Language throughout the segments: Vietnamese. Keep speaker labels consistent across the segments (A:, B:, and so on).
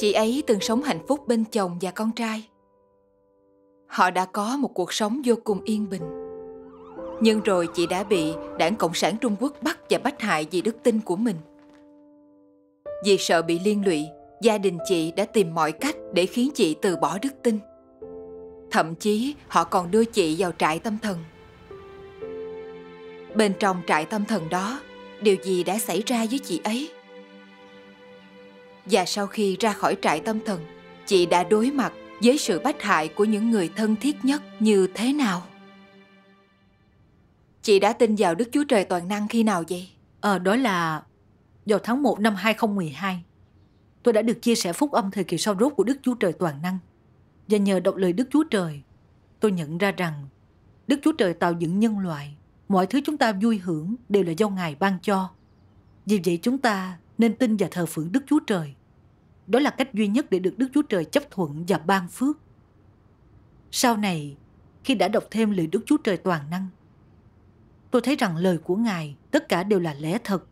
A: Chị ấy từng sống hạnh phúc bên chồng và con trai. Họ đã có một cuộc sống vô cùng yên bình. Nhưng rồi chị đã bị đảng Cộng sản Trung Quốc bắt và bắt hại vì đức tin của mình. Vì sợ bị liên lụy, gia đình chị đã tìm mọi cách để khiến chị từ bỏ đức tin. Thậm chí họ còn đưa chị vào trại tâm thần. Bên trong trại tâm thần đó, điều gì đã xảy ra với chị ấy? Và sau khi ra khỏi trại tâm thần, chị đã đối mặt với sự bách hại của những người thân thiết nhất như thế nào?
B: Chị đã tin vào Đức Chúa Trời Toàn Năng khi nào vậy? Ờ, đó là vào tháng 1 năm 2012. Tôi đã được chia sẻ phúc âm thời kỳ sau rốt của Đức Chúa Trời Toàn Năng. Và nhờ đọc lời Đức Chúa Trời, tôi nhận ra rằng Đức Chúa Trời tạo dựng nhân loại. Mọi thứ chúng ta vui hưởng đều là do Ngài ban cho. Vì vậy chúng ta nên tin và thờ phượng Đức Chúa Trời đó là cách duy nhất để được Đức Chúa Trời chấp thuận và ban phước. Sau này, khi đã đọc thêm lời Đức Chúa Trời toàn năng, tôi thấy rằng lời của Ngài tất cả đều là lẽ thật.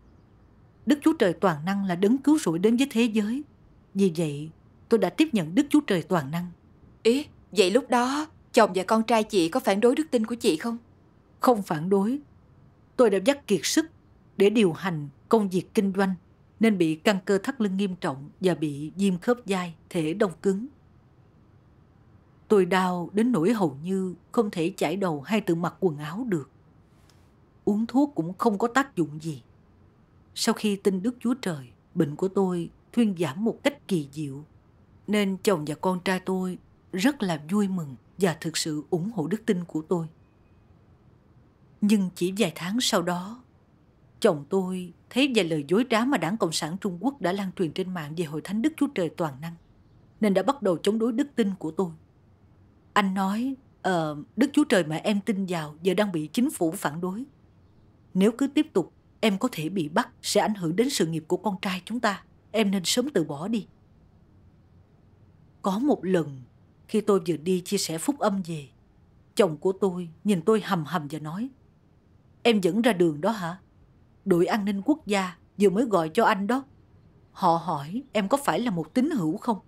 B: Đức Chúa Trời toàn năng là đấng cứu rỗi đến với thế giới. Vì vậy, tôi đã tiếp nhận Đức Chúa Trời toàn năng.
A: Ý, vậy lúc đó, chồng và con trai chị có phản đối đức tin của chị không? Không phản
B: đối. Tôi đã dắt kiệt sức để điều hành công việc kinh doanh nên bị căng cơ thắt lưng nghiêm trọng và bị viêm khớp vai, thể đông cứng. Tôi đau đến nỗi hầu như không thể chải đầu hay tự mặc quần áo được. Uống thuốc cũng không có tác dụng gì. Sau khi tin Đức Chúa Trời, bệnh của tôi thuyên giảm một cách kỳ diệu. Nên chồng và con trai tôi rất là vui mừng và thực sự ủng hộ đức tin của tôi. Nhưng chỉ vài tháng sau đó, Chồng tôi thấy vài lời dối trá mà đảng Cộng sản Trung Quốc đã lan truyền trên mạng về Hội Thánh Đức Chúa Trời Toàn Năng, nên đã bắt đầu chống đối đức tin của tôi. Anh nói, ờ, uh, Đức Chúa Trời mà em tin vào giờ đang bị chính phủ phản đối. Nếu cứ tiếp tục, em có thể bị bắt sẽ ảnh hưởng đến sự nghiệp của con trai chúng ta. Em nên sớm từ bỏ đi. Có một lần, khi tôi vừa đi chia sẻ phúc âm về, chồng của tôi nhìn tôi hầm hầm và nói, em vẫn ra đường đó hả? đội an ninh quốc gia vừa mới gọi cho anh đó. Họ hỏi em có phải là một tín hữu không?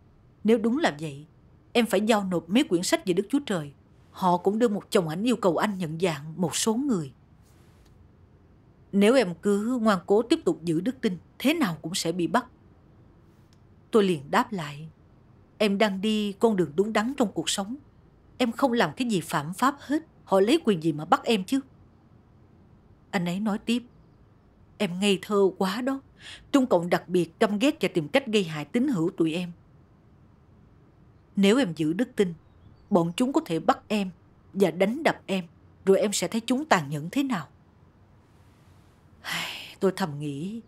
B: Nếu đúng là vậy, em phải giao nộp mấy quyển sách về Đức Chúa Trời. Họ cũng đưa một chồng ảnh yêu cầu anh nhận dạng một số người. Nếu em cứ ngoan cố tiếp tục giữ đức tin, thế nào cũng sẽ bị bắt. Tôi liền đáp lại, em đang đi con đường đúng đắn trong cuộc sống. Em không làm cái gì phạm pháp hết, họ lấy quyền gì mà bắt em chứ. Anh ấy nói tiếp, Em ngây thơ quá đó. Trung Cộng đặc biệt căm ghét và tìm cách gây hại tín hữu tụi em. Nếu em giữ đức tin, bọn chúng có thể bắt em và đánh đập em, rồi em sẽ thấy chúng tàn nhẫn thế nào. Tôi thầm nghĩ,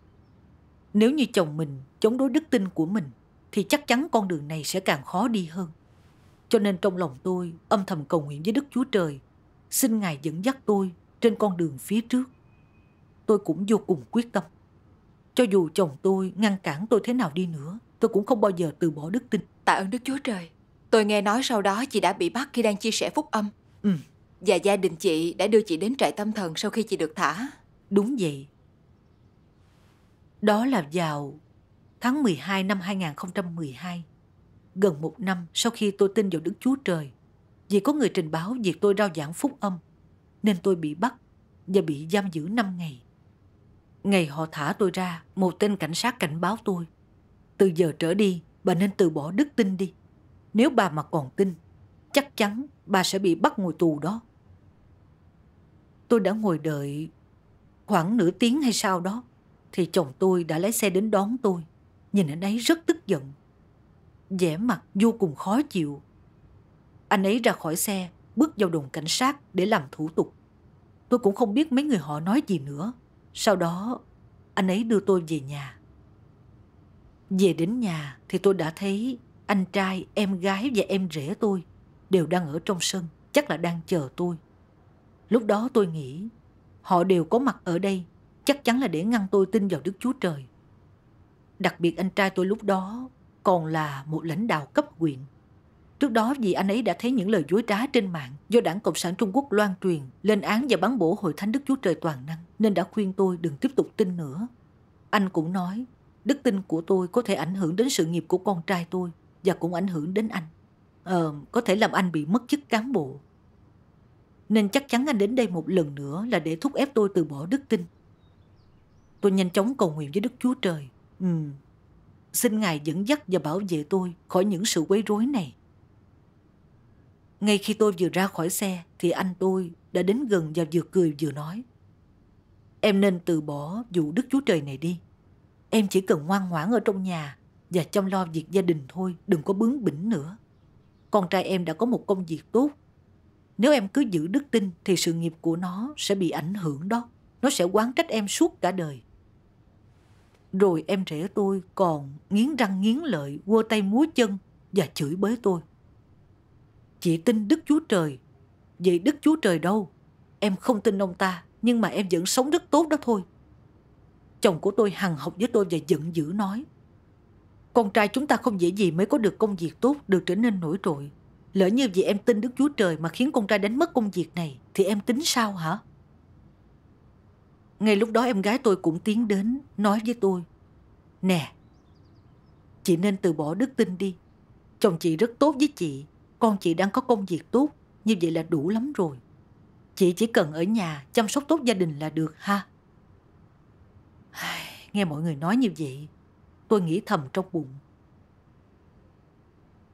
B: nếu như chồng mình chống đối đức tin của mình, thì chắc chắn con đường này sẽ càng khó đi hơn. Cho nên trong lòng tôi âm thầm cầu nguyện với Đức Chúa Trời, xin Ngài dẫn dắt tôi trên con đường phía trước tôi cũng vô cùng quyết tâm. Cho dù chồng tôi ngăn cản tôi thế nào đi nữa, tôi cũng không bao giờ từ bỏ đức tin. Tạ ơn Đức Chúa Trời.
A: Tôi nghe nói sau đó chị đã bị bắt khi đang chia sẻ phúc âm. Ừ. Và gia đình chị đã đưa chị đến trại tâm thần sau
B: khi chị được thả. Đúng vậy. Đó là vào tháng 12 năm 2012, gần một năm sau khi tôi tin vào Đức Chúa Trời. Vì có người trình báo việc tôi rao giảng phúc âm, nên tôi bị bắt và bị giam giữ 5 ngày. Ngày họ thả tôi ra, một tên cảnh sát cảnh báo tôi. Từ giờ trở đi, bà nên từ bỏ đức tin đi. Nếu bà mà còn tin, chắc chắn bà sẽ bị bắt ngồi tù đó. Tôi đã ngồi đợi khoảng nửa tiếng hay sao đó, thì chồng tôi đã lái xe đến đón tôi. Nhìn anh ấy rất tức giận. vẻ mặt vô cùng khó chịu. Anh ấy ra khỏi xe, bước vào đồn cảnh sát để làm thủ tục. Tôi cũng không biết mấy người họ nói gì nữa. Sau đó, anh ấy đưa tôi về nhà. Về đến nhà thì tôi đã thấy anh trai, em gái và em rể tôi đều đang ở trong sân, chắc là đang chờ tôi. Lúc đó tôi nghĩ, họ đều có mặt ở đây, chắc chắn là để ngăn tôi tin vào Đức Chúa Trời. Đặc biệt anh trai tôi lúc đó còn là một lãnh đạo cấp huyện Trước đó vì anh ấy đã thấy những lời dối trá trên mạng do Đảng Cộng sản Trung Quốc loan truyền, lên án và bắn bổ Hội Thánh Đức Chúa Trời Toàn Năng nên đã khuyên tôi đừng tiếp tục tin nữa. Anh cũng nói, đức tin của tôi có thể ảnh hưởng đến sự nghiệp của con trai tôi và cũng ảnh hưởng đến anh. Ờ, có thể làm anh bị mất chức cán bộ. Nên chắc chắn anh đến đây một lần nữa là để thúc ép tôi từ bỏ đức tin. Tôi nhanh chóng cầu nguyện với Đức Chúa Trời. Ừ, xin Ngài dẫn dắt và bảo vệ tôi khỏi những sự quấy rối này. Ngay khi tôi vừa ra khỏi xe thì anh tôi đã đến gần và vừa cười vừa nói. Em nên từ bỏ vụ Đức Chúa Trời này đi. Em chỉ cần ngoan ngoãn ở trong nhà và chăm lo việc gia đình thôi, đừng có bướng bỉnh nữa. Con trai em đã có một công việc tốt. Nếu em cứ giữ đức tin thì sự nghiệp của nó sẽ bị ảnh hưởng đó. Nó sẽ quán trách em suốt cả đời. Rồi em rể tôi còn nghiến răng nghiến lợi, quơ tay múa chân và chửi bới tôi. Chị tin Đức Chúa Trời. Vậy Đức Chúa Trời đâu? Em không tin ông ta, nhưng mà em vẫn sống rất tốt đó thôi. Chồng của tôi hằng học với tôi và giận dữ nói. Con trai chúng ta không dễ gì mới có được công việc tốt, được trở nên nổi trội. Lỡ như vì em tin Đức Chúa Trời mà khiến con trai đánh mất công việc này, thì em tính sao hả? Ngay lúc đó em gái tôi cũng tiến đến, nói với tôi. Nè, chị nên từ bỏ đức tin đi. Chồng chị rất tốt với chị, con chị đang có công việc tốt, như vậy là đủ lắm rồi. Chị chỉ cần ở nhà chăm sóc tốt gia đình là được ha. Nghe mọi người nói như vậy, tôi nghĩ thầm trong bụng.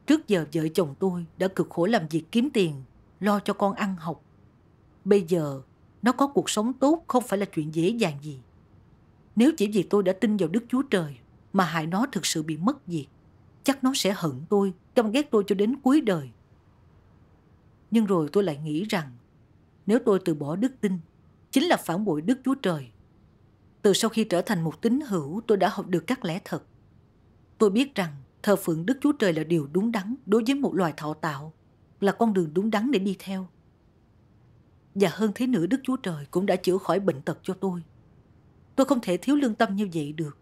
B: Trước giờ vợ chồng tôi đã cực khổ làm việc kiếm tiền, lo cho con ăn học. Bây giờ nó có cuộc sống tốt không phải là chuyện dễ dàng gì. Nếu chỉ vì tôi đã tin vào Đức Chúa Trời mà hại nó thực sự bị mất việc, chắc nó sẽ hận tôi, căm ghét tôi cho đến cuối đời. Nhưng rồi tôi lại nghĩ rằng nếu tôi từ bỏ đức tin chính là phản bội đức Chúa Trời. Từ sau khi trở thành một tín hữu tôi đã học được các lẽ thật. Tôi biết rằng thờ phượng Đức Chúa Trời là điều đúng đắn đối với một loài thọ tạo, là con đường đúng đắn để đi theo. Và hơn thế nữa Đức Chúa Trời cũng đã chữa khỏi bệnh tật cho tôi. Tôi không thể thiếu lương tâm như vậy được.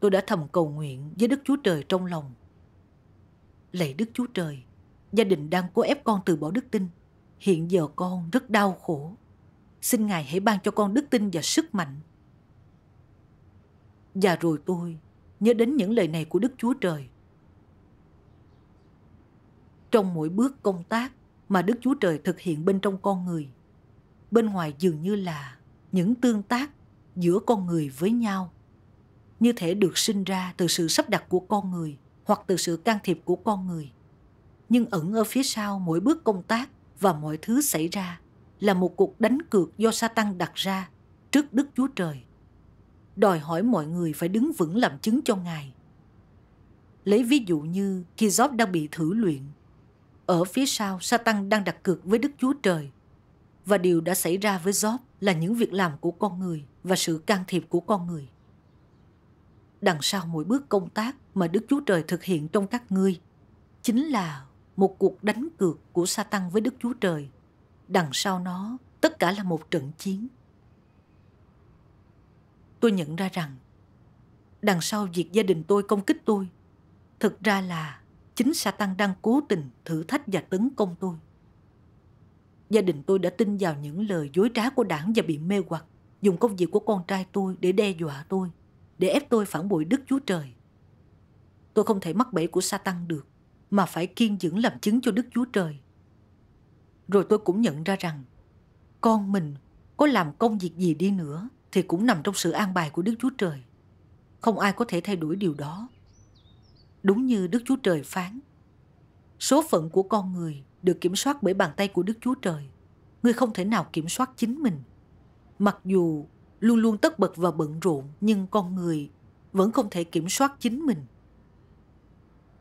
B: Tôi đã thầm cầu nguyện với Đức Chúa Trời trong lòng. Lạy Đức Chúa Trời, Gia đình đang cố ép con từ bỏ đức tin. Hiện giờ con rất đau khổ. Xin Ngài hãy ban cho con đức tin và sức mạnh. Và rồi tôi nhớ đến những lời này của Đức Chúa Trời. Trong mỗi bước công tác mà Đức Chúa Trời thực hiện bên trong con người, bên ngoài dường như là những tương tác giữa con người với nhau như thể được sinh ra từ sự sắp đặt của con người hoặc từ sự can thiệp của con người nhưng ẩn ở phía sau mỗi bước công tác và mọi thứ xảy ra là một cuộc đánh cược do Satan đặt ra trước Đức Chúa Trời. Đòi hỏi mọi người phải đứng vững làm chứng cho Ngài. Lấy ví dụ như khi Job đang bị thử luyện. Ở phía sau, Satan đang đặt cược với Đức Chúa Trời. Và điều đã xảy ra với Job là những việc làm của con người và sự can thiệp của con người. Đằng sau mỗi bước công tác mà Đức Chúa Trời thực hiện trong các ngươi chính là một cuộc đánh cược của Satan với Đức Chúa Trời. Đằng sau nó, tất cả là một trận chiến. Tôi nhận ra rằng, đằng sau việc gia đình tôi công kích tôi, thực ra là chính Satan đang cố tình thử thách và tấn công tôi. Gia đình tôi đã tin vào những lời dối trá của đảng và bị mê hoặc, dùng công việc của con trai tôi để đe dọa tôi, để ép tôi phản bội Đức Chúa Trời. Tôi không thể mắc bẫy của Satan được mà phải kiên dưỡng làm chứng cho Đức Chúa Trời. Rồi tôi cũng nhận ra rằng con mình có làm công việc gì đi nữa thì cũng nằm trong sự an bài của Đức Chúa Trời. Không ai có thể thay đổi điều đó. Đúng như Đức Chúa Trời phán, số phận của con người được kiểm soát bởi bàn tay của Đức Chúa Trời. người không thể nào kiểm soát chính mình. Mặc dù luôn luôn tất bật và bận rộn nhưng con người vẫn không thể kiểm soát chính mình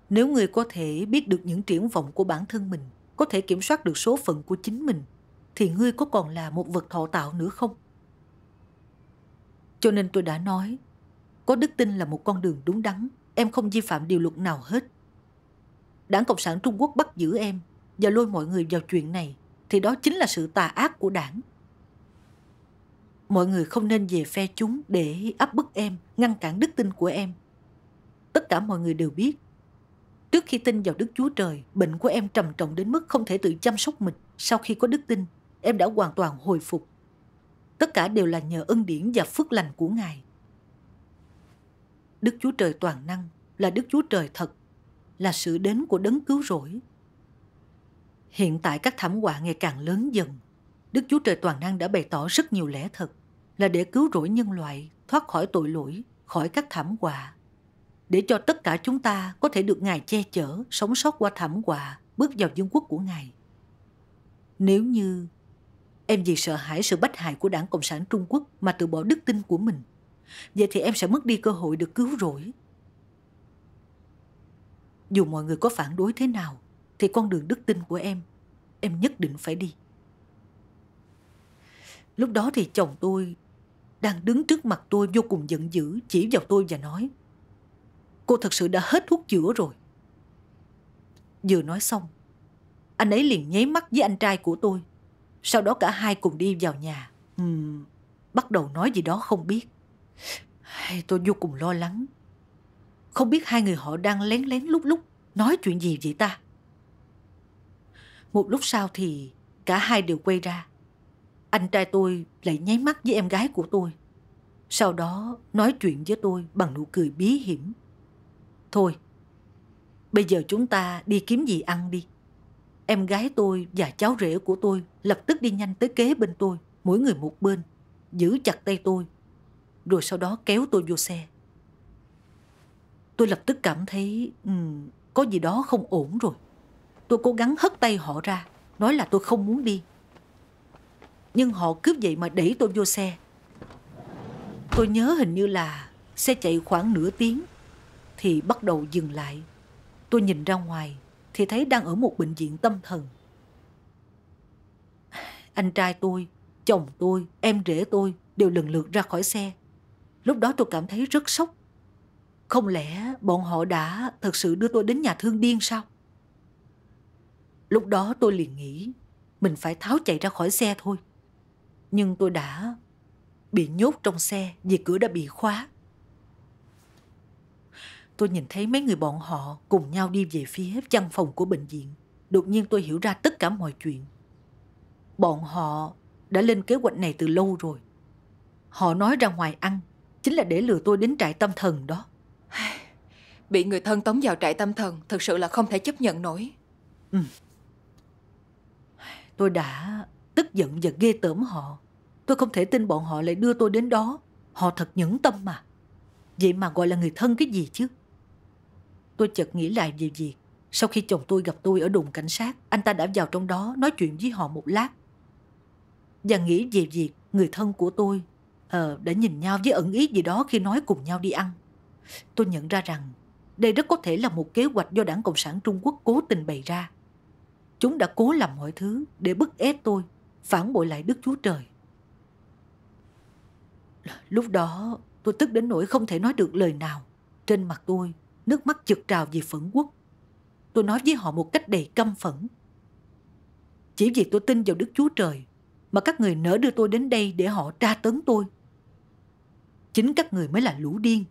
B: nếu người có thể biết được những triển vọng của bản thân mình có thể kiểm soát được số phận của chính mình thì ngươi có còn là một vật thọ tạo nữa không cho nên tôi đã nói có đức tin là một con đường đúng đắn em không vi phạm điều luật nào hết đảng cộng sản trung quốc bắt giữ em và lôi mọi người vào chuyện này thì đó chính là sự tà ác của đảng mọi người không nên về phe chúng để áp bức em ngăn cản đức tin của em tất cả mọi người đều biết Trước khi tin vào Đức Chúa Trời, bệnh của em trầm trọng đến mức không thể tự chăm sóc mình. Sau khi có đức tin, em đã hoàn toàn hồi phục. Tất cả đều là nhờ ân điển và phước lành của Ngài. Đức Chúa Trời toàn năng là Đức Chúa Trời thật, là sự đến của đấng cứu rỗi. Hiện tại các thảm họa ngày càng lớn dần. Đức Chúa Trời toàn năng đã bày tỏ rất nhiều lẽ thật là để cứu rỗi nhân loại thoát khỏi tội lỗi, khỏi các thảm họa để cho tất cả chúng ta có thể được Ngài che chở, sống sót qua thảm họa, bước vào vương quốc của Ngài. Nếu như em vì sợ hãi sự bất hại của đảng Cộng sản Trung Quốc mà từ bỏ đức tin của mình, vậy thì em sẽ mất đi cơ hội được cứu rỗi. Dù mọi người có phản đối thế nào, thì con đường đức tin của em, em nhất định phải đi. Lúc đó thì chồng tôi đang đứng trước mặt tôi vô cùng giận dữ chỉ vào tôi và nói Cô thật sự đã hết thuốc chữa rồi Vừa nói xong Anh ấy liền nháy mắt với anh trai của tôi Sau đó cả hai cùng đi vào nhà uhm, Bắt đầu nói gì đó không biết Tôi vô cùng lo lắng Không biết hai người họ đang lén lén lúc lúc Nói chuyện gì vậy ta Một lúc sau thì Cả hai đều quay ra Anh trai tôi lại nháy mắt với em gái của tôi Sau đó nói chuyện với tôi bằng nụ cười bí hiểm Thôi, bây giờ chúng ta đi kiếm gì ăn đi. Em gái tôi và cháu rể của tôi lập tức đi nhanh tới kế bên tôi, mỗi người một bên, giữ chặt tay tôi, rồi sau đó kéo tôi vô xe. Tôi lập tức cảm thấy um, có gì đó không ổn rồi. Tôi cố gắng hất tay họ ra, nói là tôi không muốn đi. Nhưng họ cướp vậy mà đẩy tôi vô xe. Tôi nhớ hình như là xe chạy khoảng nửa tiếng thì bắt đầu dừng lại. Tôi nhìn ra ngoài thì thấy đang ở một bệnh viện tâm thần. Anh trai tôi, chồng tôi, em rể tôi đều lần lượt ra khỏi xe. Lúc đó tôi cảm thấy rất sốc. Không lẽ bọn họ đã thật sự đưa tôi đến nhà thương điên sao? Lúc đó tôi liền nghĩ mình phải tháo chạy ra khỏi xe thôi. Nhưng tôi đã bị nhốt trong xe vì cửa đã bị khóa tôi nhìn thấy mấy người bọn họ cùng nhau đi về phía văn phòng của bệnh viện. Đột nhiên tôi hiểu ra tất cả mọi chuyện. Bọn họ đã lên kế hoạch này từ lâu rồi. Họ nói ra ngoài ăn chính là để lừa tôi đến trại tâm thần đó.
A: Bị người thân tống vào trại tâm thần thực sự là không thể chấp nhận nổi.
B: Ừ. Tôi đã tức giận và ghê tởm họ. Tôi không thể tin bọn họ lại đưa tôi đến đó. Họ thật nhẫn tâm mà. Vậy mà gọi là người thân cái gì chứ? Tôi chợt nghĩ lại điều gì. Sau khi chồng tôi gặp tôi ở đồn cảnh sát, anh ta đã vào trong đó nói chuyện với họ một lát. Và nghĩ về việc người thân của tôi ờ, đã nhìn nhau với ẩn ý gì đó khi nói cùng nhau đi ăn. Tôi nhận ra rằng đây rất có thể là một kế hoạch do Đảng Cộng sản Trung Quốc cố tình bày ra. Chúng đã cố làm mọi thứ để bức ép tôi, phản bội lại Đức Chúa Trời. Lúc đó tôi tức đến nỗi không thể nói được lời nào. Trên mặt tôi nước mắt chực trào vì phẫn quốc. Tôi nói với họ một cách đầy căm phẫn. Chỉ vì tôi tin vào Đức Chúa Trời mà các người nỡ đưa tôi đến đây để họ tra tấn tôi. Chính các người mới là lũ điên.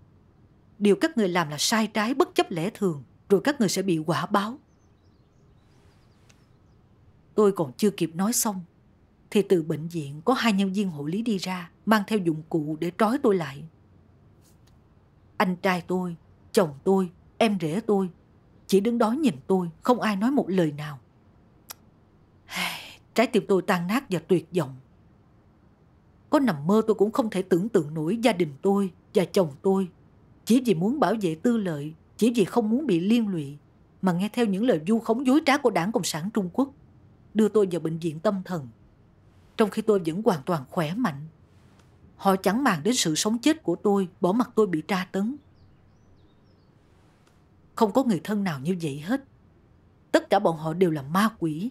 B: Điều các người làm là sai trái bất chấp lẽ thường rồi các người sẽ bị quả báo. Tôi còn chưa kịp nói xong thì từ bệnh viện có hai nhân viên hộ lý đi ra mang theo dụng cụ để trói tôi lại. Anh trai tôi chồng tôi, em rể tôi, chỉ đứng đó nhìn tôi, không ai nói một lời nào. Trái tim tôi tan nát và tuyệt vọng. Có nằm mơ tôi cũng không thể tưởng tượng nổi gia đình tôi và chồng tôi. Chỉ vì muốn bảo vệ tư lợi, chỉ vì không muốn bị liên lụy, mà nghe theo những lời du khống dối trá của đảng Cộng sản Trung Quốc, đưa tôi vào bệnh viện tâm thần. Trong khi tôi vẫn hoàn toàn khỏe mạnh. Họ chẳng màng đến sự sống chết của tôi, bỏ mặt tôi bị tra tấn, không có người thân nào như vậy hết. Tất cả bọn họ đều là ma quỷ.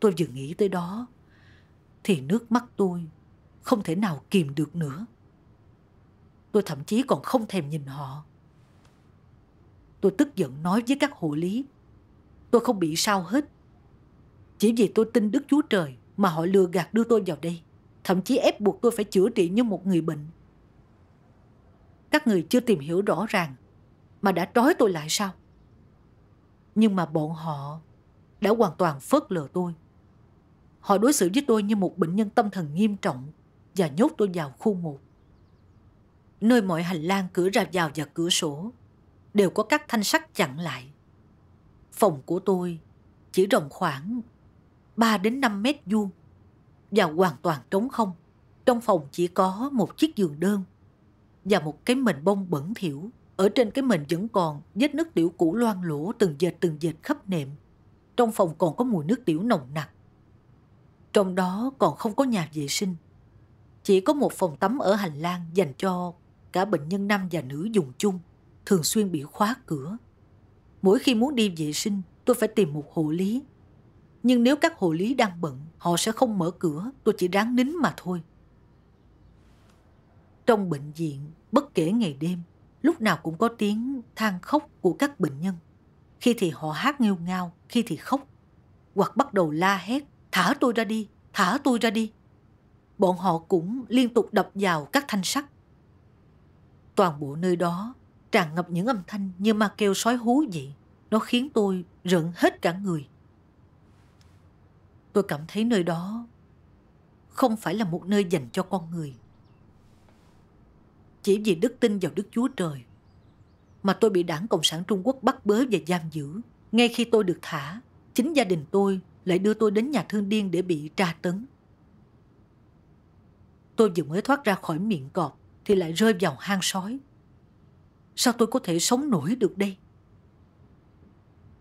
B: Tôi vừa nghĩ tới đó, thì nước mắt tôi không thể nào kìm được nữa. Tôi thậm chí còn không thèm nhìn họ. Tôi tức giận nói với các hộ lý. Tôi không bị sao hết. Chỉ vì tôi tin Đức Chúa Trời mà họ lừa gạt đưa tôi vào đây. Thậm chí ép buộc tôi phải chữa trị như một người bệnh. Các người chưa tìm hiểu rõ ràng mà đã trói tôi lại sao? Nhưng mà bọn họ đã hoàn toàn phớt lờ tôi. Họ đối xử với tôi như một bệnh nhân tâm thần nghiêm trọng và nhốt tôi vào khu một. Nơi mọi hành lang cửa ra vào và cửa sổ đều có các thanh sắt chặn lại. Phòng của tôi chỉ rộng khoảng 3 đến 5 mét vuông và hoàn toàn trống không. Trong phòng chỉ có một chiếc giường đơn và một cái mền bông bẩn thỉu. Ở trên cái mền vẫn còn vết nước tiểu cũ loang lỗ từng dệt từng dệt khắp nệm. Trong phòng còn có mùi nước tiểu nồng nặc. Trong đó còn không có nhà vệ sinh. Chỉ có một phòng tắm ở hành lang dành cho cả bệnh nhân nam và nữ dùng chung, thường xuyên bị khóa cửa. Mỗi khi muốn đi vệ sinh, tôi phải tìm một hộ lý. Nhưng nếu các hộ lý đang bận, họ sẽ không mở cửa, tôi chỉ ráng nín mà thôi. Trong bệnh viện, bất kể ngày đêm, lúc nào cũng có tiếng than khóc của các bệnh nhân. Khi thì họ hát nghêu ngao, khi thì khóc, hoặc bắt đầu la hét, thả tôi ra đi, thả tôi ra đi. Bọn họ cũng liên tục đập vào các thanh sắt. Toàn bộ nơi đó tràn ngập những âm thanh như ma kêu sói hú vậy. Nó khiến tôi rợn hết cả người. Tôi cảm thấy nơi đó không phải là một nơi dành cho con người chỉ vì đức tin vào Đức Chúa Trời mà tôi bị đảng Cộng sản Trung Quốc bắt bớ và giam giữ. Ngay khi tôi được thả, chính gia đình tôi lại đưa tôi đến nhà thương điên để bị tra tấn. Tôi vừa mới thoát ra khỏi miệng cọp thì lại rơi vào hang sói. Sao tôi có thể sống nổi được đây?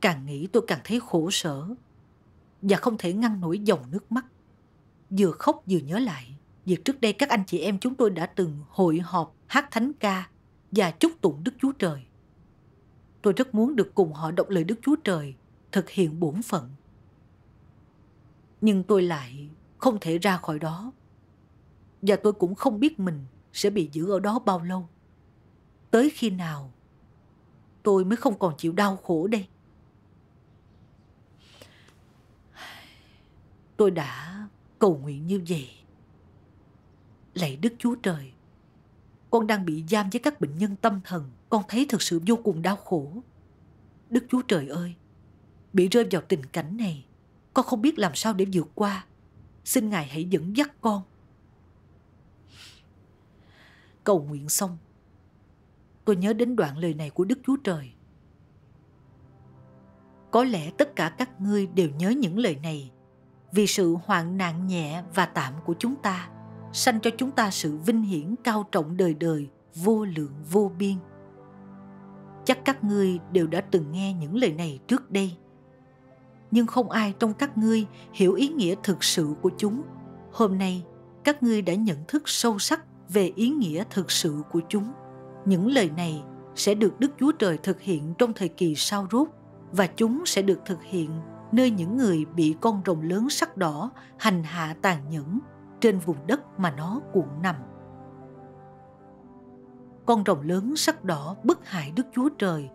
B: Càng nghĩ tôi càng thấy khổ sở và không thể ngăn nổi dòng nước mắt. Vừa khóc vừa nhớ lại việc trước đây các anh chị em chúng tôi đã từng hội họp hát thánh ca và chúc tụng Đức Chúa Trời. Tôi rất muốn được cùng họ đọc lời Đức Chúa Trời, thực hiện bổn phận. Nhưng tôi lại không thể ra khỏi đó. Và tôi cũng không biết mình sẽ bị giữ ở đó bao lâu. Tới khi nào tôi mới không còn chịu đau khổ đây. Tôi đã cầu nguyện như vậy Lạy Đức Chúa Trời, con đang bị giam với các bệnh nhân tâm thần, con thấy thật sự vô cùng đau khổ. Đức Chúa Trời ơi, bị rơi vào tình cảnh này, con không biết làm sao để vượt qua. Xin Ngài hãy dẫn dắt con. Cầu nguyện xong, tôi nhớ đến đoạn lời này của Đức Chúa Trời. Có lẽ tất cả các ngươi đều nhớ những lời này vì sự hoạn nạn nhẹ và tạm của chúng ta sanh cho chúng ta sự vinh hiển cao trọng đời đời vô lượng vô biên chắc các ngươi đều đã từng nghe những lời này trước đây nhưng không ai trong các ngươi hiểu ý nghĩa thực sự của chúng hôm nay các ngươi đã nhận thức sâu sắc về ý nghĩa thực sự của chúng những lời này sẽ được đức chúa trời thực hiện trong thời kỳ sau rốt và chúng sẽ được thực hiện nơi những người bị con rồng lớn sắc đỏ hành hạ tàn nhẫn trên vùng đất mà nó cuộn nằm. Con rồng lớn sắc đỏ bức hại Đức Chúa Trời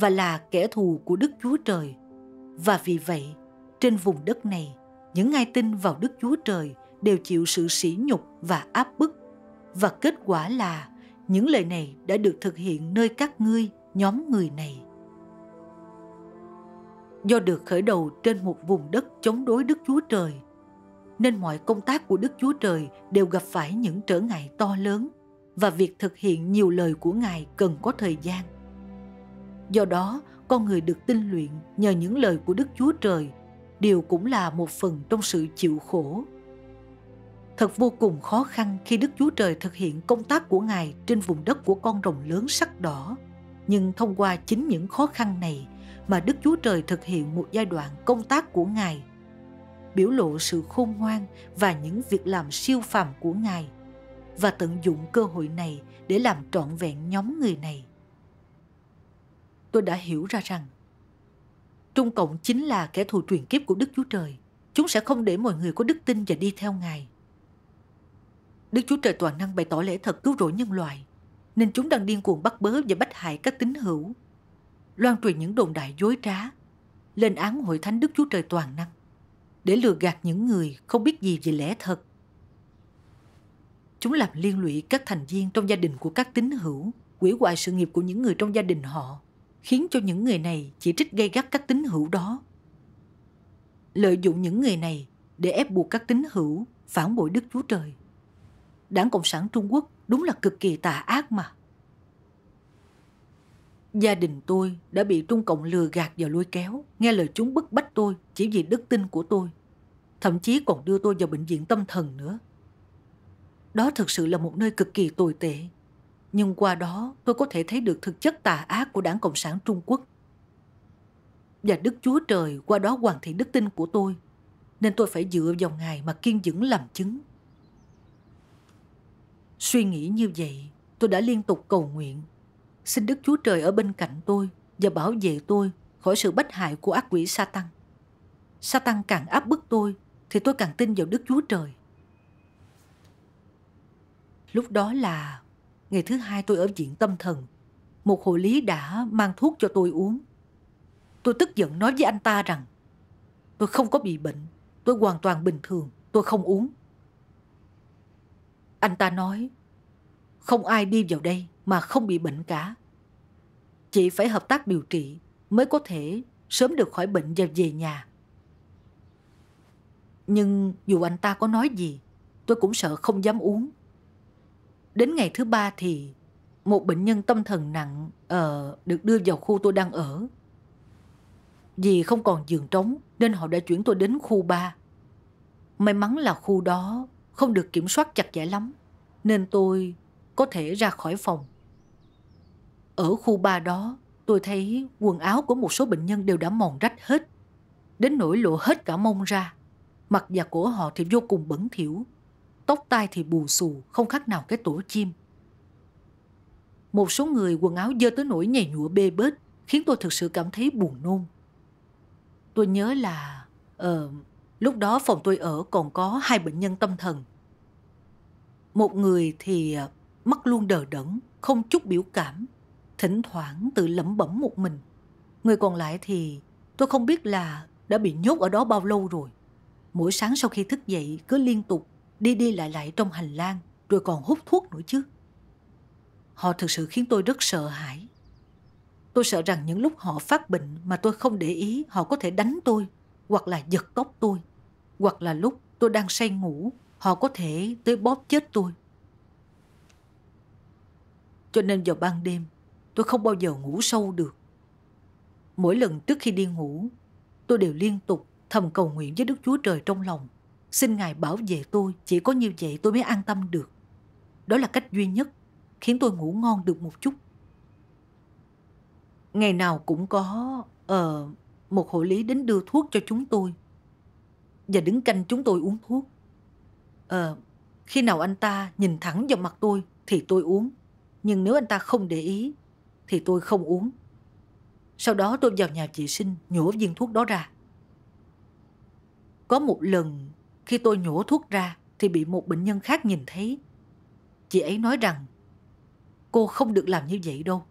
B: và là kẻ thù của Đức Chúa Trời. Và vì vậy, trên vùng đất này, những ai tin vào Đức Chúa Trời đều chịu sự sỉ nhục và áp bức. Và kết quả là những lời này đã được thực hiện nơi các ngươi, nhóm người này. Do được khởi đầu trên một vùng đất chống đối Đức Chúa Trời – nên mọi công tác của Đức Chúa Trời đều gặp phải những trở ngại to lớn và việc thực hiện nhiều lời của Ngài cần có thời gian. Do đó, con người được tinh luyện nhờ những lời của Đức Chúa Trời đều cũng là một phần trong sự chịu khổ. Thật vô cùng khó khăn khi Đức Chúa Trời thực hiện công tác của Ngài trên vùng đất của con rồng lớn sắc đỏ. Nhưng thông qua chính những khó khăn này mà Đức Chúa Trời thực hiện một giai đoạn công tác của Ngài – biểu lộ sự khôn ngoan và những việc làm siêu phàm của Ngài và tận dụng cơ hội này để làm trọn vẹn nhóm người này. Tôi đã hiểu ra rằng Trung Cộng chính là kẻ thù truyền kiếp của Đức Chúa Trời. Chúng sẽ không để mọi người có đức tin và đi theo Ngài. Đức Chúa Trời toàn năng bày tỏ lễ thật cứu rỗi nhân loại, nên chúng đang điên cuồng bắt bớ và bách hại các tín hữu, loan truyền những đồn đại dối trá, lên án hội thánh Đức Chúa Trời toàn năng để lừa gạt những người không biết gì về lẽ thật. Chúng làm liên lụy các thành viên trong gia đình của các tín hữu, quỷ hoại sự nghiệp của những người trong gia đình họ, khiến cho những người này chỉ trích gây gắt các tín hữu đó. Lợi dụng những người này để ép buộc các tín hữu phản bội Đức Chúa Trời. Đảng Cộng sản Trung Quốc đúng là cực kỳ tà ác mà. Gia đình tôi đã bị Trung Cộng lừa gạt và lôi kéo, nghe lời chúng bức bách tôi chỉ vì đức tin của tôi. Thậm chí còn đưa tôi vào bệnh viện tâm thần nữa. Đó thực sự là một nơi cực kỳ tồi tệ. Nhưng qua đó tôi có thể thấy được thực chất tà ác của đảng Cộng sản Trung Quốc. Và Đức Chúa Trời qua đó hoàn thiện đức tin của tôi. Nên tôi phải dựa vào Ngài mà kiên vững làm chứng. Suy nghĩ như vậy, tôi đã liên tục cầu nguyện Xin Đức Chúa Trời ở bên cạnh tôi và bảo vệ tôi khỏi sự bất hại của ác quỷ Satan. Satan càng áp bức tôi thì tôi càng tin vào Đức Chúa Trời. Lúc đó là ngày thứ hai tôi ở viện tâm thần. Một hộ lý đã mang thuốc cho tôi uống. Tôi tức giận nói với anh ta rằng tôi không có bị bệnh, tôi hoàn toàn bình thường, tôi không uống. Anh ta nói không ai đi vào đây mà không bị bệnh cả. Chị phải hợp tác điều trị mới có thể sớm được khỏi bệnh và về nhà. Nhưng dù anh ta có nói gì, tôi cũng sợ không dám uống. Đến ngày thứ ba thì một bệnh nhân tâm thần nặng uh, được đưa vào khu tôi đang ở. Vì không còn giường trống nên họ đã chuyển tôi đến khu 3. May mắn là khu đó không được kiểm soát chặt chẽ lắm nên tôi có thể ra khỏi phòng ở khu ba đó, tôi thấy quần áo của một số bệnh nhân đều đã mòn rách hết. Đến nỗi lộ hết cả mông ra. Mặt và cổ họ thì vô cùng bẩn thỉu. Tóc tai thì bù xù, không khác nào cái tổ chim. Một số người quần áo dơ tới nỗi nhầy nhụa bê bết, khiến tôi thực sự cảm thấy buồn nôn. Tôi nhớ là... Ờ, lúc đó phòng tôi ở còn có hai bệnh nhân tâm thần. Một người thì ờ, mắt luôn đờ đẫn, không chút biểu cảm thỉnh thoảng tự lẩm bẩm một mình. Người còn lại thì tôi không biết là đã bị nhốt ở đó bao lâu rồi. Mỗi sáng sau khi thức dậy cứ liên tục đi đi lại lại trong hành lang rồi còn hút thuốc nữa chứ. Họ thực sự khiến tôi rất sợ hãi. Tôi sợ rằng những lúc họ phát bệnh mà tôi không để ý họ có thể đánh tôi hoặc là giật tóc tôi hoặc là lúc tôi đang say ngủ họ có thể tới bóp chết tôi. Cho nên vào ban đêm tôi không bao giờ ngủ sâu được. Mỗi lần trước khi đi ngủ, tôi đều liên tục thầm cầu nguyện với Đức Chúa Trời trong lòng. Xin Ngài bảo vệ tôi, chỉ có như vậy tôi mới an tâm được. Đó là cách duy nhất khiến tôi ngủ ngon được một chút. Ngày nào cũng có uh, một hộ lý đến đưa thuốc cho chúng tôi và đứng canh chúng tôi uống thuốc. Uh, khi nào anh ta nhìn thẳng vào mặt tôi thì tôi uống. Nhưng nếu anh ta không để ý thì tôi không uống. Sau đó tôi vào nhà vệ sinh nhổ viên thuốc đó ra. Có một lần khi tôi nhổ thuốc ra thì bị một bệnh nhân khác nhìn thấy. Chị ấy nói rằng cô không được làm như vậy đâu.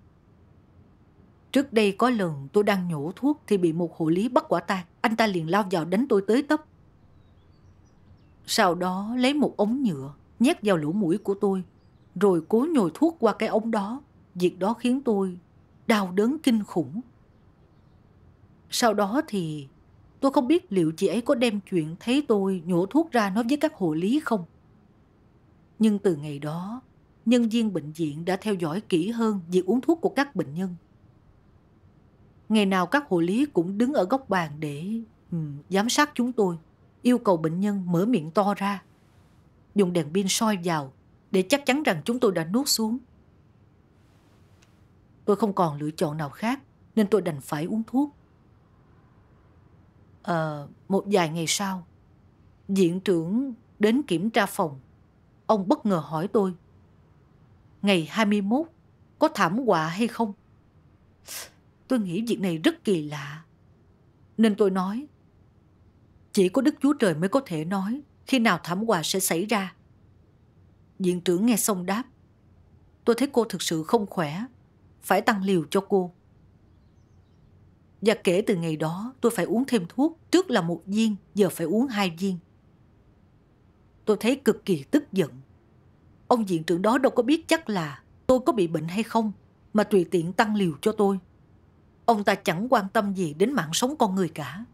B: Trước đây có lần tôi đang nhổ thuốc thì bị một hộ lý bắt quả tang. Anh ta liền lao vào đánh tôi tới tấp. Sau đó lấy một ống nhựa nhét vào lỗ mũi của tôi rồi cố nhồi thuốc qua cái ống đó Việc đó khiến tôi đau đớn kinh khủng. Sau đó thì tôi không biết liệu chị ấy có đem chuyện thấy tôi nhổ thuốc ra nói với các hộ lý không. Nhưng từ ngày đó, nhân viên bệnh viện đã theo dõi kỹ hơn việc uống thuốc của các bệnh nhân. Ngày nào các hộ lý cũng đứng ở góc bàn để um, giám sát chúng tôi, yêu cầu bệnh nhân mở miệng to ra, dùng đèn pin soi vào để chắc chắn rằng chúng tôi đã nuốt xuống Tôi không còn lựa chọn nào khác nên tôi đành phải uống thuốc. À, một vài ngày sau, diện trưởng đến kiểm tra phòng. Ông bất ngờ hỏi tôi. Ngày 21, có thảm họa hay không? Tôi nghĩ việc này rất kỳ lạ. Nên tôi nói, chỉ có Đức Chúa Trời mới có thể nói khi nào thảm họa sẽ xảy ra. Diện trưởng nghe xong đáp, tôi thấy cô thực sự không khỏe phải tăng liều cho cô. Và kể từ ngày đó tôi phải uống thêm thuốc, trước là một viên, giờ phải uống hai viên. Tôi thấy cực kỳ tức giận. Ông viện trưởng đó đâu có biết chắc là tôi có bị bệnh hay không mà tùy tiện tăng liều cho tôi. Ông ta chẳng quan tâm gì đến mạng sống con người cả.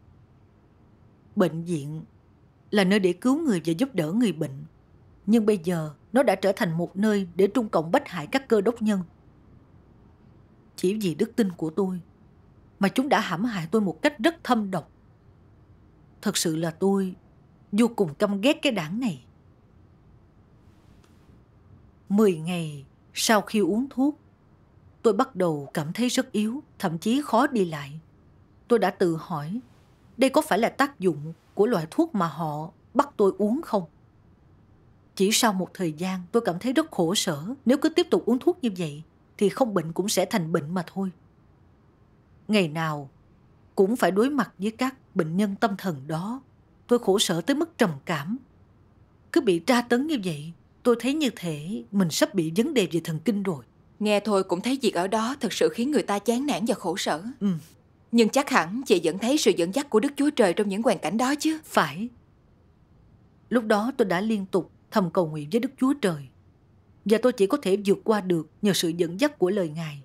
B: Bệnh viện là nơi để cứu người và giúp đỡ người bệnh. Nhưng bây giờ nó đã trở thành một nơi để Trung Cộng bách hại các cơ đốc nhân chỉ vì đức tin của tôi mà chúng đã hãm hại tôi một cách rất thâm độc. Thật sự là tôi vô cùng căm ghét cái đảng này. Mười ngày sau khi uống thuốc, tôi bắt đầu cảm thấy rất yếu, thậm chí khó đi lại. Tôi đã tự hỏi, đây có phải là tác dụng của loại thuốc mà họ bắt tôi uống không? Chỉ sau một thời gian tôi cảm thấy rất khổ sở nếu cứ tiếp tục uống thuốc như vậy thì không bệnh cũng sẽ thành bệnh mà thôi. Ngày nào cũng phải đối mặt với các bệnh nhân tâm thần đó. Tôi khổ sở tới mức trầm cảm. Cứ bị tra tấn như vậy, tôi thấy như thể mình sắp bị vấn đề về thần kinh rồi. Nghe thôi
A: cũng thấy việc ở đó thật sự khiến người ta chán nản và khổ sở. Ừ. Nhưng chắc hẳn chị vẫn thấy sự
B: dẫn dắt của Đức Chúa Trời trong những hoàn cảnh đó chứ. Phải. Lúc đó tôi đã liên tục thầm cầu nguyện với Đức Chúa Trời và tôi chỉ có thể vượt qua được nhờ sự dẫn dắt của lời Ngài.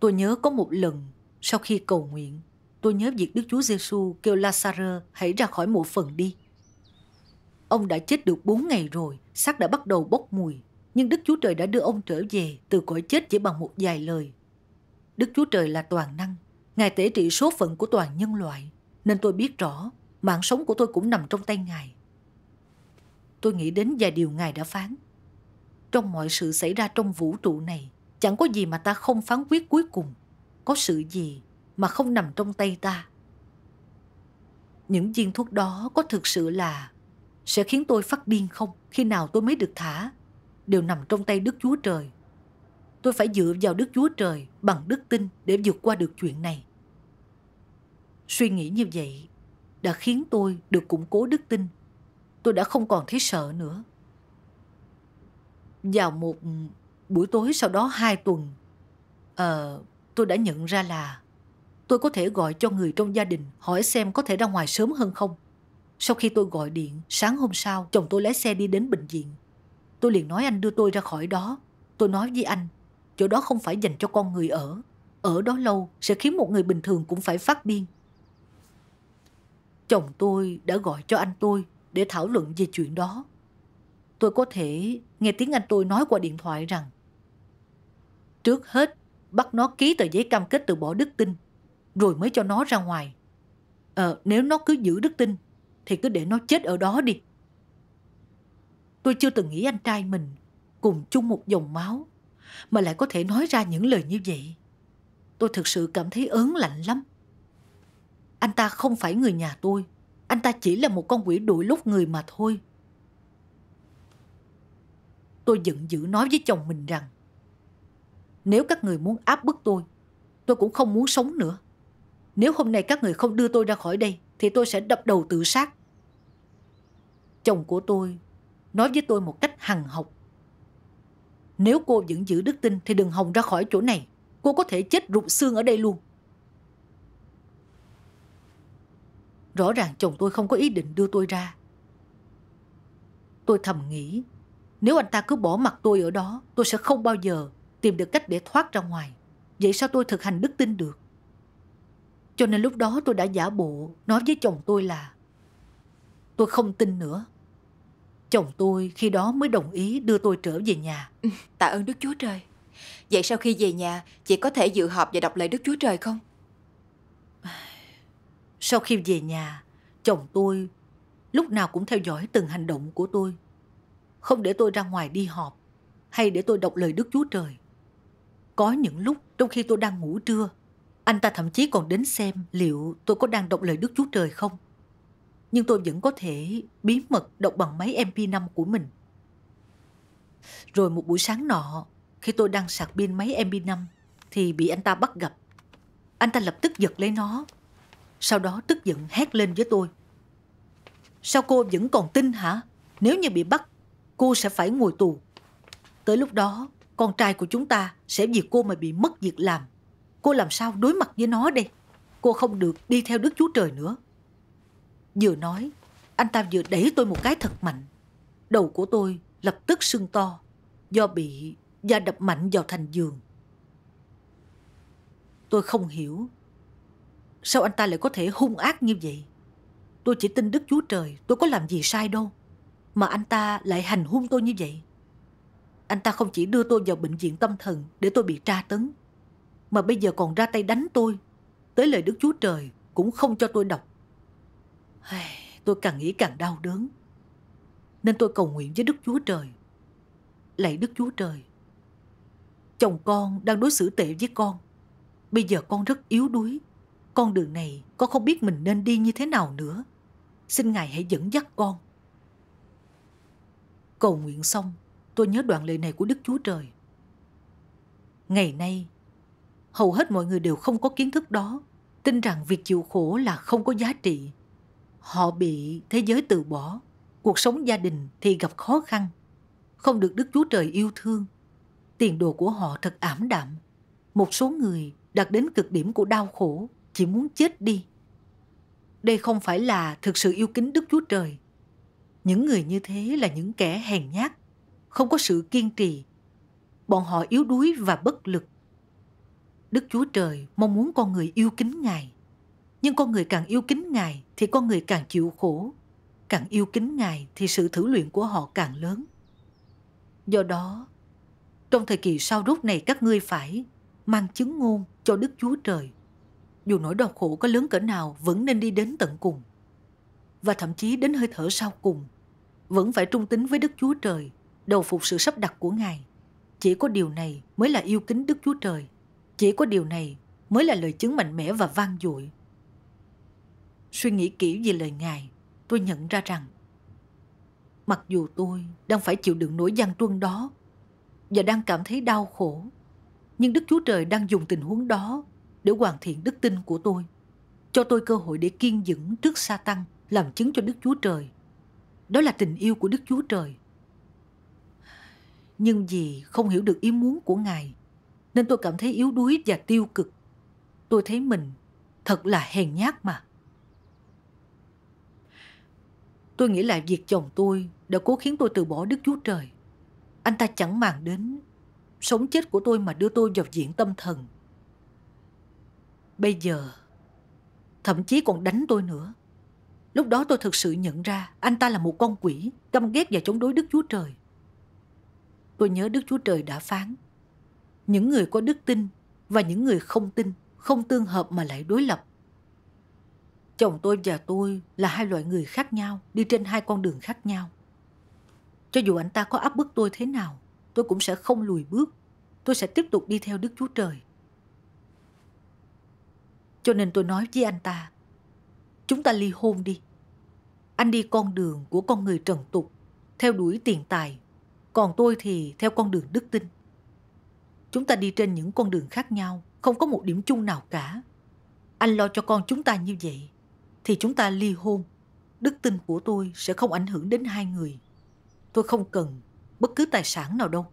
B: Tôi nhớ có một lần, sau khi cầu nguyện, tôi nhớ việc Đức Chúa Giêsu kêu Lazarus hãy ra khỏi mộ phần đi. Ông đã chết được 4 ngày rồi, xác đã bắt đầu bốc mùi, nhưng Đức Chúa Trời đã đưa ông trở về từ cõi chết chỉ bằng một vài lời. Đức Chúa Trời là toàn năng, Ngài tể trị số phận của toàn nhân loại, nên tôi biết rõ mạng sống của tôi cũng nằm trong tay Ngài. Tôi nghĩ đến vài điều Ngài đã phán, trong mọi sự xảy ra trong vũ trụ này chẳng có gì mà ta không phán quyết cuối cùng có sự gì mà không nằm trong tay ta những viên thuốc đó có thực sự là sẽ khiến tôi phát điên không khi nào tôi mới được thả đều nằm trong tay đức chúa trời tôi phải dựa vào đức chúa trời bằng đức tin để vượt qua được chuyện này suy nghĩ như vậy đã khiến tôi được củng cố đức tin tôi đã không còn thấy sợ nữa vào một buổi tối sau đó hai tuần, ờ, tôi đã nhận ra là tôi có thể gọi cho người trong gia đình hỏi xem có thể ra ngoài sớm hơn không. Sau khi tôi gọi điện, sáng hôm sau, chồng tôi lái xe đi đến bệnh viện. Tôi liền nói anh đưa tôi ra khỏi đó. Tôi nói với anh, chỗ đó không phải dành cho con người ở. Ở đó lâu sẽ khiến một người bình thường cũng phải phát điên. Chồng tôi đã gọi cho anh tôi để thảo luận về chuyện đó tôi có thể nghe tiếng anh tôi nói qua điện thoại rằng Trước hết, bắt nó ký tờ giấy cam kết từ bỏ đức tin, rồi mới cho nó ra ngoài. Ờ, nếu nó cứ giữ đức tin, thì cứ để nó chết ở đó đi. Tôi chưa từng nghĩ anh trai mình cùng chung một dòng máu, mà lại có thể nói ra những lời như vậy. Tôi thực sự cảm thấy ớn lạnh lắm. Anh ta không phải người nhà tôi, anh ta chỉ là một con quỷ đuổi lúc người mà thôi tôi giận dữ nói với chồng mình rằng nếu các người muốn áp bức tôi tôi cũng không muốn sống nữa nếu hôm nay các người không đưa tôi ra khỏi đây thì tôi sẽ đập đầu tự sát chồng của tôi nói với tôi một cách hằng học nếu cô vẫn giữ đức tin thì đừng hòng ra khỏi chỗ này cô có thể chết rụng xương ở đây luôn rõ ràng chồng tôi không có ý định đưa tôi ra tôi thầm nghĩ nếu anh ta cứ bỏ mặt tôi ở đó, tôi sẽ không bao giờ tìm được cách để thoát ra ngoài. Vậy sao tôi thực hành đức tin được? Cho nên lúc đó tôi đã giả bộ nói với chồng tôi là tôi không tin nữa. Chồng tôi khi đó mới đồng ý đưa tôi trở về nhà. Ừ, tạ ơn Đức Chúa Trời. Vậy sau
A: khi về nhà, chị có thể dự họp và đọc lời Đức Chúa Trời không?
B: Sau khi về nhà, chồng tôi lúc nào cũng theo dõi từng hành động của tôi không để tôi ra ngoài đi họp hay để tôi đọc lời Đức Chúa Trời. Có những lúc trong khi tôi đang ngủ trưa, anh ta thậm chí còn đến xem liệu tôi có đang đọc lời Đức Chúa Trời không. Nhưng tôi vẫn có thể bí mật đọc bằng máy MP5 của mình. Rồi một buổi sáng nọ, khi tôi đang sạc pin máy MP5 thì bị anh ta bắt gặp. Anh ta lập tức giật lấy nó, sau đó tức giận hét lên với tôi. Sao cô vẫn còn tin hả? Nếu như bị bắt cô sẽ phải ngồi tù. Tới lúc đó, con trai của chúng ta sẽ vì cô mà bị mất việc làm. Cô làm sao đối mặt với nó đây? Cô không được đi theo Đức Chúa Trời nữa. Vừa nói, anh ta vừa đẩy tôi một cái thật mạnh. Đầu của tôi lập tức sưng to do bị da đập mạnh vào thành giường. Tôi không hiểu sao anh ta lại có thể hung ác như vậy. Tôi chỉ tin Đức Chúa Trời, tôi có làm gì sai đâu mà anh ta lại hành hung tôi như vậy. Anh ta không chỉ đưa tôi vào bệnh viện tâm thần để tôi bị tra tấn, mà bây giờ còn ra tay đánh tôi. Tới lời Đức Chúa Trời cũng không cho tôi đọc. Tôi càng nghĩ càng đau đớn. Nên tôi cầu nguyện với Đức Chúa Trời. Lạy Đức Chúa Trời, chồng con đang đối xử tệ với con. Bây giờ con rất yếu đuối. Con đường này con không biết mình nên đi như thế nào nữa. Xin Ngài hãy dẫn dắt con. Cầu nguyện xong, tôi nhớ đoạn lời này của Đức Chúa Trời. Ngày nay, hầu hết mọi người đều không có kiến thức đó, tin rằng việc chịu khổ là không có giá trị. Họ bị thế giới từ bỏ, cuộc sống gia đình thì gặp khó khăn, không được Đức Chúa Trời yêu thương. Tiền đồ của họ thật ảm đạm. Một số người đạt đến cực điểm của đau khổ, chỉ muốn chết đi. Đây không phải là thực sự yêu kính Đức Chúa Trời, những người như thế là những kẻ hèn nhát không có sự kiên trì bọn họ yếu đuối và bất lực đức chúa trời mong muốn con người yêu kính ngài nhưng con người càng yêu kính ngài thì con người càng chịu khổ càng yêu kính ngài thì sự thử luyện của họ càng lớn do đó trong thời kỳ sau rốt này các ngươi phải mang chứng ngôn cho đức chúa trời dù nỗi đau khổ có lớn cỡ nào vẫn nên đi đến tận cùng và thậm chí đến hơi thở sau cùng vẫn phải trung tín với Đức Chúa Trời, đầu phục sự sắp đặt của Ngài. Chỉ có điều này mới là yêu kính Đức Chúa Trời. Chỉ có điều này mới là lời chứng mạnh mẽ và vang dội. Suy nghĩ kỹ về lời Ngài, tôi nhận ra rằng mặc dù tôi đang phải chịu đựng nỗi gian truân đó và đang cảm thấy đau khổ, nhưng Đức Chúa Trời đang dùng tình huống đó để hoàn thiện đức tin của tôi, cho tôi cơ hội để kiên vững trước Sa Tăng làm chứng cho Đức Chúa Trời đó là tình yêu của Đức Chúa Trời. Nhưng vì không hiểu được ý muốn của Ngài, nên tôi cảm thấy yếu đuối và tiêu cực. Tôi thấy mình thật là hèn nhát mà. Tôi nghĩ lại việc chồng tôi đã cố khiến tôi từ bỏ Đức Chúa Trời. Anh ta chẳng màng đến sống chết của tôi mà đưa tôi vào diện tâm thần. Bây giờ, thậm chí còn đánh tôi nữa. Lúc đó tôi thực sự nhận ra anh ta là một con quỷ, căm ghét và chống đối Đức Chúa Trời. Tôi nhớ Đức Chúa Trời đã phán, những người có đức tin và những người không tin, không tương hợp mà lại đối lập. Chồng tôi và tôi là hai loại người khác nhau, đi trên hai con đường khác nhau. Cho dù anh ta có áp bức tôi thế nào, tôi cũng sẽ không lùi bước. Tôi sẽ tiếp tục đi theo Đức Chúa Trời. Cho nên tôi nói với anh ta, chúng ta ly hôn đi. Anh đi con đường của con người trần tục, theo đuổi tiền tài. Còn tôi thì theo con đường đức tin. Chúng ta đi trên những con đường khác nhau, không có một điểm chung nào cả. Anh lo cho con chúng ta như vậy, thì chúng ta ly hôn. Đức tin của tôi sẽ không ảnh hưởng đến hai người. Tôi không cần bất cứ tài sản nào đâu.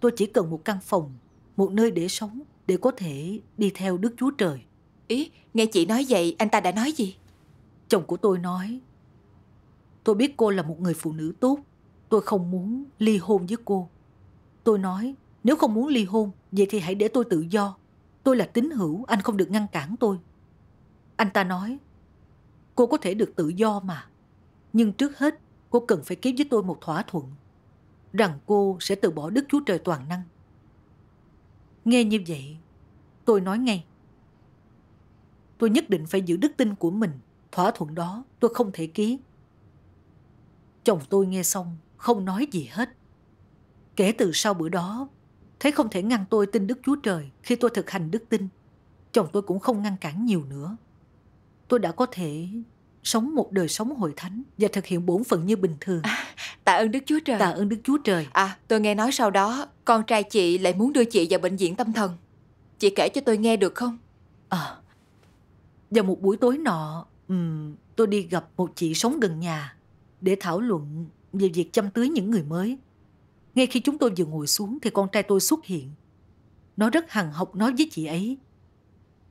B: Tôi chỉ cần một căn phòng, một nơi để sống, để có thể đi theo Đức Chúa Trời. Ý, nghe chị nói vậy anh ta đã nói gì? Chồng của tôi nói Tôi biết cô là một người phụ nữ tốt. Tôi không muốn ly hôn với cô. Tôi nói, nếu không muốn ly hôn, vậy thì hãy để tôi tự do. Tôi là tín hữu, anh không được ngăn cản tôi. Anh ta nói, cô có thể được tự do mà. Nhưng trước hết, cô cần phải ký với tôi một thỏa thuận rằng cô sẽ từ bỏ Đức Chúa Trời Toàn Năng. Nghe như vậy, tôi nói ngay. Tôi nhất định phải giữ đức tin của mình, thỏa thuận đó tôi không thể ký Chồng tôi nghe xong, không nói gì hết. Kể từ sau bữa đó, thấy không thể ngăn tôi tin Đức Chúa Trời khi tôi thực hành đức tin. Chồng tôi cũng không ngăn cản nhiều nữa. Tôi đã có thể sống một đời sống hội thánh và thực hiện bổn phận như bình thường. À, tạ ơn Đức Chúa Trời. Tạ ơn Đức Chúa Trời.
A: À, tôi nghe nói sau đó con trai chị lại muốn đưa chị vào bệnh viện tâm
B: thần. Chị kể cho tôi nghe được không? À, vào một buổi tối nọ, um, tôi đi gặp một chị sống gần nhà để thảo luận về việc chăm tưới những người mới. Ngay khi chúng tôi vừa ngồi xuống thì con trai tôi xuất hiện. Nó rất hằng học nói với chị ấy.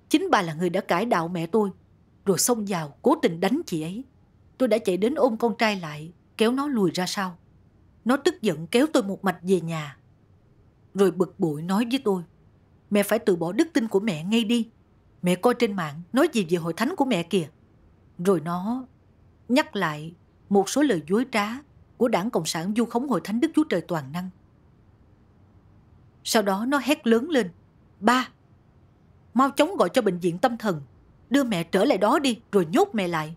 B: Chính bà là người đã cải đạo mẹ tôi, rồi xông vào cố tình đánh chị ấy. Tôi đã chạy đến ôm con trai lại, kéo nó lùi ra sau. Nó tức giận kéo tôi một mạch về nhà. Rồi bực bội nói với tôi, mẹ phải từ bỏ đức tin của mẹ ngay đi. Mẹ coi trên mạng nói gì về hội thánh của mẹ kìa. Rồi nó nhắc lại một số lời dối trá của đảng Cộng sản du khống hội Thánh Đức Chúa Trời Toàn Năng. Sau đó nó hét lớn lên. Ba, mau chóng gọi cho bệnh viện tâm thần. Đưa mẹ trở lại đó đi rồi nhốt mẹ lại.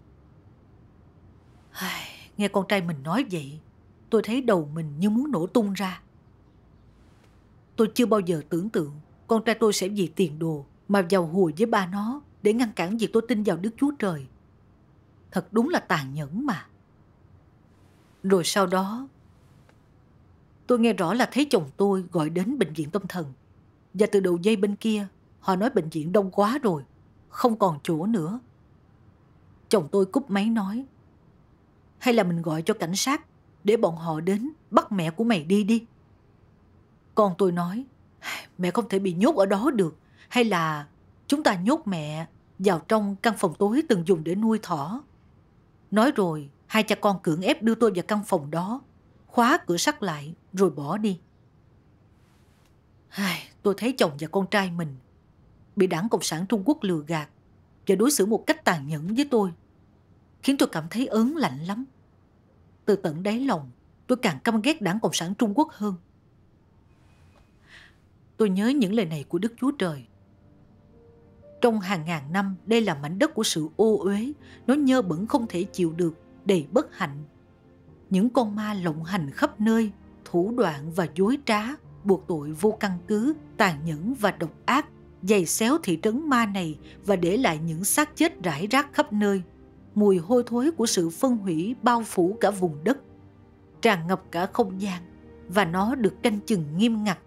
B: Nghe con trai mình nói vậy, tôi thấy đầu mình như muốn nổ tung ra. Tôi chưa bao giờ tưởng tượng con trai tôi sẽ vì tiền đồ mà vào hùa với ba nó để ngăn cản việc tôi tin vào Đức Chúa Trời. Thật đúng là tàn nhẫn mà. Rồi sau đó Tôi nghe rõ là thấy chồng tôi gọi đến bệnh viện tâm thần Và từ đầu dây bên kia Họ nói bệnh viện đông quá rồi Không còn chỗ nữa Chồng tôi cúp máy nói Hay là mình gọi cho cảnh sát Để bọn họ đến bắt mẹ của mày đi đi còn tôi nói Mẹ không thể bị nhốt ở đó được Hay là chúng ta nhốt mẹ Vào trong căn phòng tối từng dùng để nuôi thỏ Nói rồi Hai cha con cưỡng ép đưa tôi vào căn phòng đó, khóa cửa sắt lại rồi bỏ đi. Ai, tôi thấy chồng và con trai mình bị đảng Cộng sản Trung Quốc lừa gạt và đối xử một cách tàn nhẫn với tôi, khiến tôi cảm thấy ớn lạnh lắm. Từ tận đáy lòng, tôi càng căm ghét đảng Cộng sản Trung Quốc hơn. Tôi nhớ những lời này của Đức Chúa Trời. Trong hàng ngàn năm, đây là mảnh đất của sự ô uế, nó nhơ bẩn không thể chịu được đầy bất hạnh. Những con ma lộng hành khắp nơi, thủ đoạn và dối trá, buộc tội vô căn cứ, tàn nhẫn và độc ác, giày xéo thị trấn ma này và để lại những xác chết rải rác khắp nơi. Mùi hôi thối của sự phân hủy bao phủ cả vùng đất, tràn ngập cả không gian và nó được canh chừng nghiêm ngặt.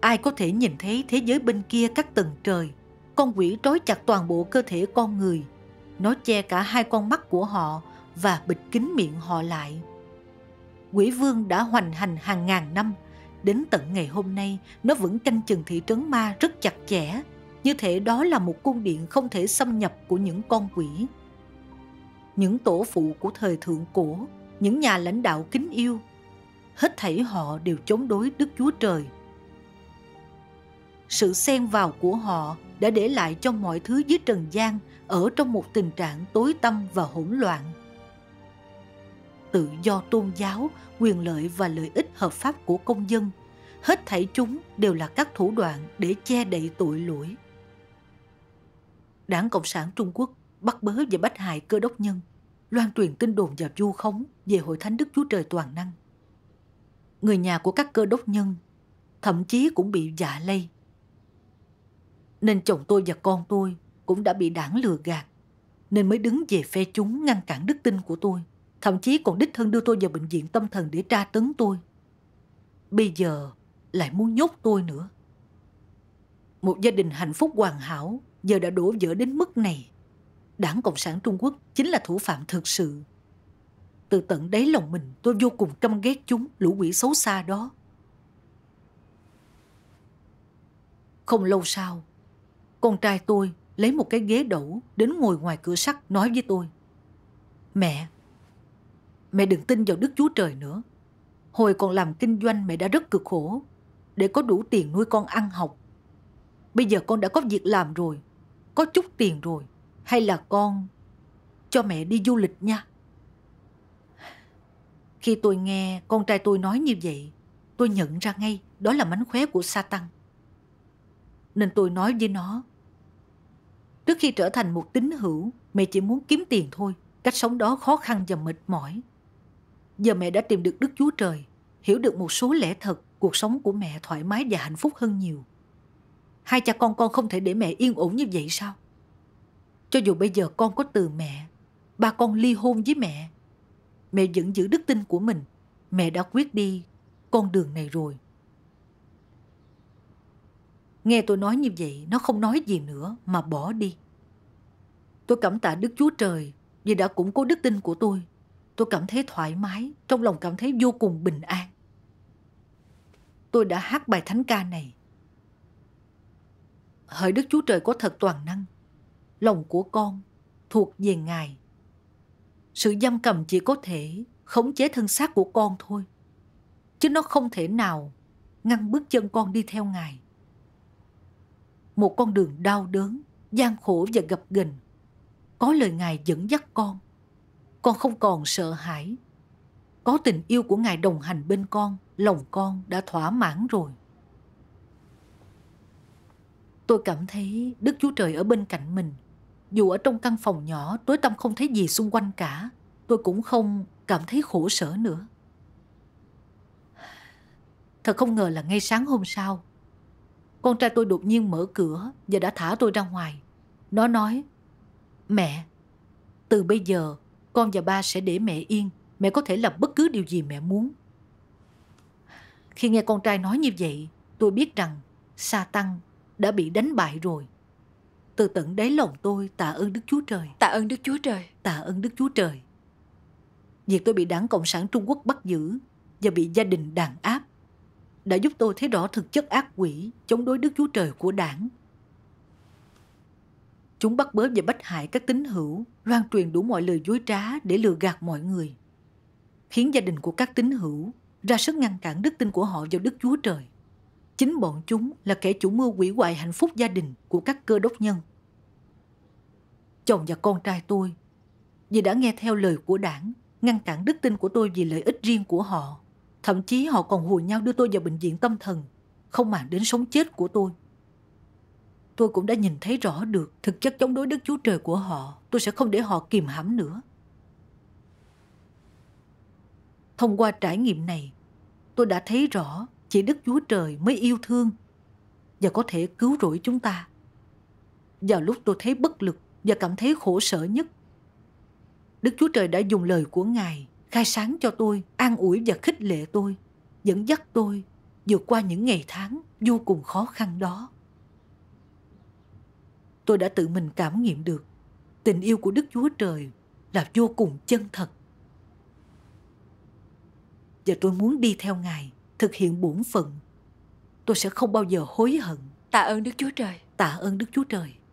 B: Ai có thể nhìn thấy thế giới bên kia các tầng trời, con quỷ trói chặt toàn bộ cơ thể con người. Nó che cả hai con mắt của họ và bịt kín miệng họ lại. Quỷ vương đã hoành hành hàng ngàn năm, đến tận ngày hôm nay nó vẫn canh chừng thị trấn ma rất chặt chẽ, như thể đó là một cung điện không thể xâm nhập của những con quỷ. Những tổ phụ của thời thượng cổ, những nhà lãnh đạo kính yêu, hết thảy họ đều chống đối Đức Chúa Trời. Sự xen vào của họ đã để lại cho mọi thứ dưới trần gian ở trong một tình trạng tối tăm và hỗn loạn tự do tôn giáo, quyền lợi và lợi ích hợp pháp của công dân. Hết thảy chúng đều là các thủ đoạn để che đậy tội lỗi. Đảng Cộng sản Trung Quốc bắt bớ và bắt hại cơ đốc nhân, loan truyền tin đồn và vu khống về hội thánh Đức Chúa Trời toàn năng. Người nhà của các cơ đốc nhân thậm chí cũng bị dạ lây. Nên chồng tôi và con tôi cũng đã bị đảng lừa gạt, nên mới đứng về phe chúng ngăn cản đức tin của tôi. Thậm chí còn đích thân đưa tôi vào bệnh viện tâm thần để tra tấn tôi. Bây giờ lại muốn nhốt tôi nữa. Một gia đình hạnh phúc hoàn hảo giờ đã đổ vỡ đến mức này. Đảng Cộng sản Trung Quốc chính là thủ phạm thực sự. Từ tận đáy lòng mình tôi vô cùng căm ghét chúng, lũ quỷ xấu xa đó. Không lâu sau, con trai tôi lấy một cái ghế đổ đến ngồi ngoài cửa sắt nói với tôi. Mẹ, mẹ đừng tin vào Đức Chúa Trời nữa. Hồi còn làm kinh doanh mẹ đã rất cực khổ để có đủ tiền nuôi con ăn học. Bây giờ con đã có việc làm rồi, có chút tiền rồi. Hay là con cho mẹ đi du lịch nha. Khi tôi nghe con trai tôi nói như vậy, tôi nhận ra ngay đó là mánh khóe của Satan. Nên tôi nói với nó, trước khi trở thành một tín hữu, mẹ chỉ muốn kiếm tiền thôi, cách sống đó khó khăn và mệt mỏi. Giờ mẹ đã tìm được Đức Chúa Trời, hiểu được một số lẽ thật, cuộc sống của mẹ thoải mái và hạnh phúc hơn nhiều. Hai cha con con không thể để mẹ yên ổn như vậy sao? Cho dù bây giờ con có từ mẹ, ba con ly hôn với mẹ, mẹ vẫn giữ đức tin của mình. Mẹ đã quyết đi con đường này rồi. Nghe tôi nói như vậy, nó không nói gì nữa mà bỏ đi. Tôi cảm tạ Đức Chúa Trời vì đã củng cố đức tin của tôi Tôi cảm thấy thoải mái, trong lòng cảm thấy vô cùng bình an. Tôi đã hát bài thánh ca này. Hỡi Đức Chúa Trời có thật toàn năng, lòng của con thuộc về Ngài. Sự giam cầm chỉ có thể khống chế thân xác của con thôi, chứ nó không thể nào ngăn bước chân con đi theo Ngài. Một con đường đau đớn, gian khổ và gập ghềnh, có lời Ngài dẫn dắt con con không còn sợ hãi. Có tình yêu của Ngài đồng hành bên con, lòng con đã thỏa mãn rồi. Tôi cảm thấy Đức Chúa Trời ở bên cạnh mình. Dù ở trong căn phòng nhỏ tối tăm không thấy gì xung quanh cả, tôi cũng không cảm thấy khổ sở nữa. Thật không ngờ là ngay sáng hôm sau, con trai tôi đột nhiên mở cửa và đã thả tôi ra ngoài. Nó nói, mẹ, từ bây giờ con và ba sẽ để mẹ yên. Mẹ có thể làm bất cứ điều gì mẹ muốn. Khi nghe con trai nói như vậy, tôi biết rằng Sa Tăng đã bị đánh bại rồi. Từ tận đáy lòng tôi tạ ơn Đức Chúa Trời. Tạ ơn Đức Chúa Trời. Tạ ơn Đức Chúa Trời. Việc tôi bị đảng Cộng sản Trung Quốc bắt giữ và bị gia đình đàn áp đã giúp tôi thấy rõ thực chất ác quỷ chống đối Đức Chúa Trời của đảng Chúng bắt bớ và bách hại các tín hữu, loan truyền đủ mọi lời dối trá để lừa gạt mọi người. Khiến gia đình của các tín hữu ra sức ngăn cản đức tin của họ vào Đức Chúa Trời. Chính bọn chúng là kẻ chủ mưu quỷ hoại hạnh phúc gia đình của các cơ đốc nhân. Chồng và con trai tôi, vì đã nghe theo lời của đảng, ngăn cản đức tin của tôi vì lợi ích riêng của họ. Thậm chí họ còn hùa nhau đưa tôi vào bệnh viện tâm thần, không màng đến sống chết của tôi tôi cũng đã nhìn thấy rõ được thực chất chống đối Đức Chúa Trời của họ. Tôi sẽ không để họ kìm hãm nữa. Thông qua trải nghiệm này, tôi đã thấy rõ chỉ Đức Chúa Trời mới yêu thương và có thể cứu rỗi chúng ta. Vào lúc tôi thấy bất lực và cảm thấy khổ sở nhất, Đức Chúa Trời đã dùng lời của Ngài khai sáng cho tôi, an ủi và khích lệ tôi, dẫn dắt tôi vượt qua những ngày tháng vô cùng khó khăn đó tôi đã tự mình cảm nghiệm được tình yêu của Đức Chúa Trời là vô cùng chân thật. Và tôi muốn đi theo Ngài, thực hiện bổn phận. Tôi sẽ không bao giờ hối hận. Tạ ơn Đức Chúa Trời. Tạ ơn Đức Chúa Trời.